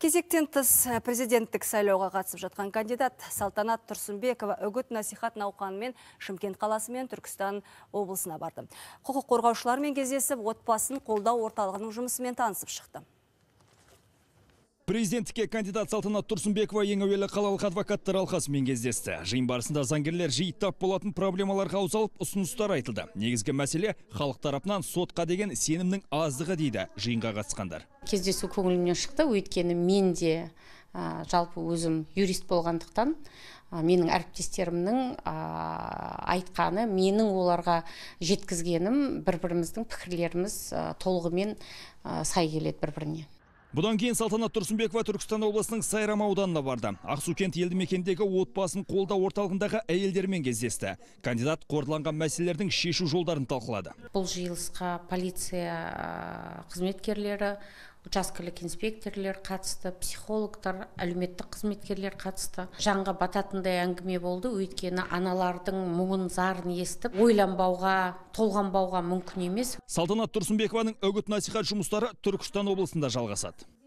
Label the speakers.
Speaker 1: Кезектен тыс э, президенттік сайлауға қатысып жатқан кандидат Салтанат Тұрсынбекова үгіт насихат науқанымен Шымкент қаласы мен Түркістан облысына барды. Құқық қорғаушылармен кездесіп, отбасын қолдау орталығының жұмысымен танысып шықты
Speaker 2: президенттікке кандидат салтанат тұрсынбекова ең әуелі қалалық адвокаттар алқасымен кездесті жиын барысында заңгерлер жиі тап болатын проблемаларға аузалып ұсыныстар айтылды негізгі мәселе халық тарапынан сотқа деген сенімнің аздығы дейді жиынға қатысқандар
Speaker 3: кездесу көңілімнен шықты өйткені мен де жалпы өзім юрист болғандықтан менің әріптестерімнің айтқаны менің оларға жеткізгенім бір біріміздің пікірлеріміз толығымен сай келеді бір біріне
Speaker 2: бұдан кейін салтанат тұрсынбекова түркістан облысының сайрам ауданына барды кент елді мекендегі отбасын қолда орталығындағы әйелдермен кездесті кандидат қордаланған мәселелердің шешу жолдарын талқылады
Speaker 3: бұл жиылысқа полиция қызметкерлері учаскелік инспекторлер қатысты психологтар әлеуметтік қызметкерлер қатысты жанға бататындай әңгіме болды өйткені аналардың мұңын зарын естіп ойланбауға толғанбауға мүмкін емес
Speaker 2: салтанат тұрсынбекованың үгіт насихат жұмыстары түркістан облысында жалғасады